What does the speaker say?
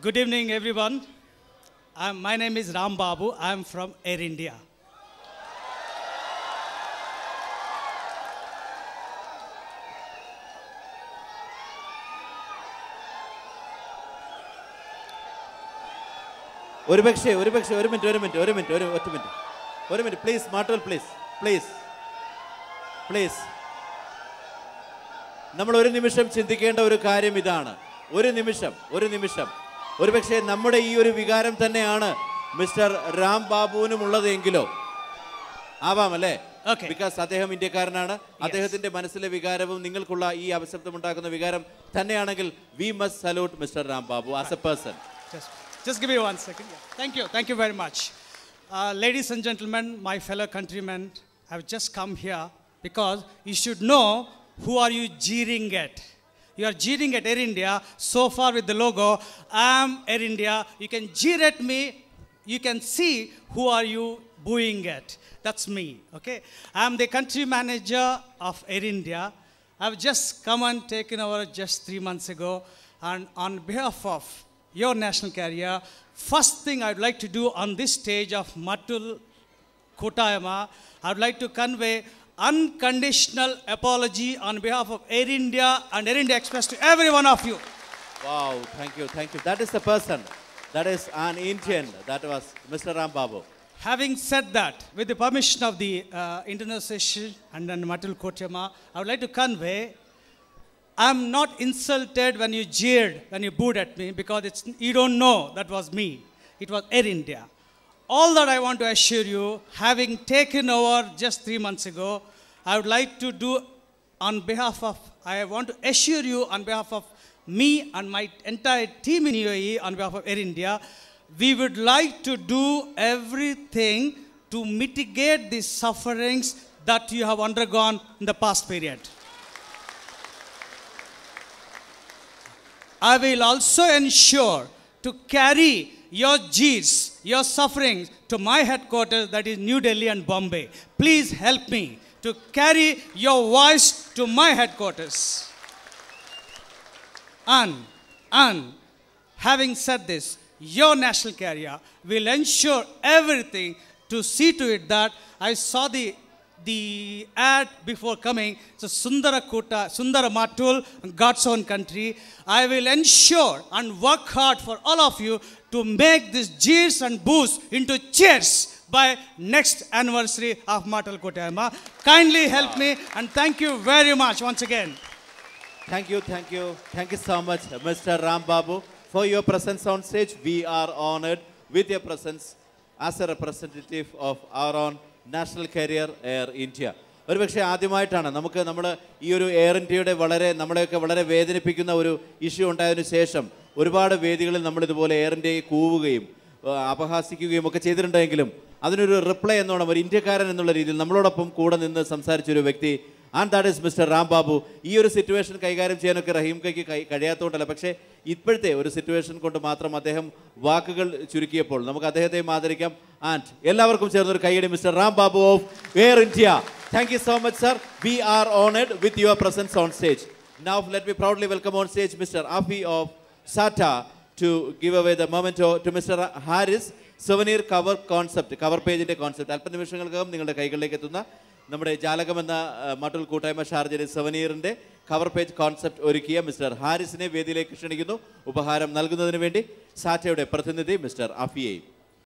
Good evening, everyone. I'm, uh, my name is Ram Babu. I'm from Air India. ഒരു പക്ഷേ ഒരു പക്ഷേ ഒരു മിനിറ്റ് ഒരു മിനിറ്റ് ഒരു മിനിറ്റ് ഒരു ഒറ്റ മിനിറ്റ് ഒരു മിനിറ്റ് പ്ലീസ് മാട്ടോൽ പ്ലീസ് പ്ലീസ് പ്ലീസ് നമ്മൾ ഒരു നിമിഷം ചിന്തിക്കേണ്ട ഒരു കാര്യം ഇതാണ് ഒരു നിമിഷം ഒരു നിമിഷം ഒരുപക്ഷെ നമ്മുടെ ഈ ഒരു വികാരം തന്നെയാണ് മിസ്റ്റർ രാം ബാബുവിനും ഉള്ളതെങ്കിലോ ആവാം അല്ലേ ബിക്കോസ് അദ്ദേഹം ഇന്ത്യക്കാരനാണ് അദ്ദേഹത്തിന്റെ മനസ്സിലെ വികാരവും നിങ്ങൾക്കുള്ള ഈ അവശബ്ദം ഉണ്ടാക്കുന്ന വികാരം തന്നെയാണെങ്കിൽ we must salute mister Ram Babu as a person just give you one second thank you thank you very much ladies and gentlemen my fellow countrymen have just come here because you should know who are you jeering get You are jeering at Air India so far with the logo. I'm Air India. You can jeer at me. You can see who are you booing at. That's me, okay? I'm the country manager of Air India. I've just come and taken over just three months ago. And on behalf of your national carrier, first thing I'd like to do on this stage of Matul Kotayama, I'd like to convey unconditional apology on behalf of Air India and Air India Express to every one of you. Wow, thank you, thank you. That is the person. That is an Indian. That was Mr. Ram Babu. Having said that, with the permission of the uh, internal session and then Matul Kotyama, I would like to convey I'm not insulted when you jeered, when you booed at me because you don't know that was me. It was Air India all that I want to assure you, having taken over just three months ago, I would like to do on behalf of, I want to assure you on behalf of me and my entire team in UAE, on behalf of Air India, we would like to do everything to mitigate the sufferings that you have undergone in the past period. I will also ensure to carry your jeers your sufferings to my headquarters, that is New Delhi and Bombay. Please help me to carry your voice to my headquarters. And, and having said this, your national carrier will ensure everything to see to it that I saw the the ad before coming, so Sundara Matul, God's own country. I will ensure and work hard for all of you to make these jeers and boos into cheers by next anniversary of Matul Kotayama. Kindly help me and thank you very much once again. Thank you, thank you. Thank you so much, Mr. Ram Babu, for your presence on stage. We are honored with your presence as a representative of our own national carrier Air India ഒരുപക്ഷെ ആദ്യമായിട്ടാണ് നമുക്ക് നമ്മൾ ഈ ഒരു air ഇന്ത്യയുടെ വളരെ നമ്മളെയൊക്കെ വളരെ വേദനിപ്പിക്കുന്ന ഒരു ഇഷ്യൂ ഉണ്ടായതിനു ശേഷം ഒരുപാട് വേദികളിൽ നമ്മൾ ഇതുപോലെ എയർ ഇന്ത്യയെ കൂവുകയും അപഹാസിക്കുകയും ഒക്കെ ചെയ്തിട്ടുണ്ടെങ്കിലും അതിനൊരു റിപ്ലൈ എന്നോണം ഒരു ഇന്ത്യക്കാരൻ എന്നുള്ള രീതിയിൽ നമ്മളോടൊപ്പം കൂടെ നിന്ന് സംസാരിച്ച ഒരു വ്യക്തി and that is mister Ram Babu ഈ ഒരു സിറ്റുവേഷൻ കൈകാര്യം ചെയ്യാനൊക്കെ റഹീംക്കയ്ക്ക് കഴിയാത്തതുകൊണ്ടല്ല പക്ഷേ ഇപ്പോഴത്തെ ഒരു സിറ്റുവേഷൻ കൊണ്ട് മാത്രം അദ്ദേഹം വാക്കുകൾ ചുരുക്കിയപ്പോൾ നമുക്ക് അദ്ദേഹത്തെയും ആദരിക്കാം ആൻഡ് എല്ലാവർക്കും ചേർന്നൊരു കൈയടി mister Ram Babu of Air India thank you so much sir we are honoured with your presence on stage now let be proudly welcome on stage mister Afi of Sata to give away the memento to mister Harris souvenir cover concept cover പേജിൻ്റെ concept അല്പനിമിഷങ്ങൾക്കകം നിങ്ങളുടെ കൈകളിലേക്ക് എത്തുന്ന നമ്മുടെ ജാലകം എന്ന മട്ടുൽ കൂട്ടായ്മ ഷാർജിലെ സെവനീറിൻ്റെ കവർ പേജ് കോൺസെപ്റ്റ് ഒരുക്കിയ മിസ്റ്റർ ഹാരിസിനെ വേദിയിലേക്ക് ക്ഷണിക്കുന്നു ഉപഹാരം നൽകുന്നതിന് വേണ്ടി സാറ്റയുടെ പ്രതിനിധി മിസ്റ്റർ അഫിയയും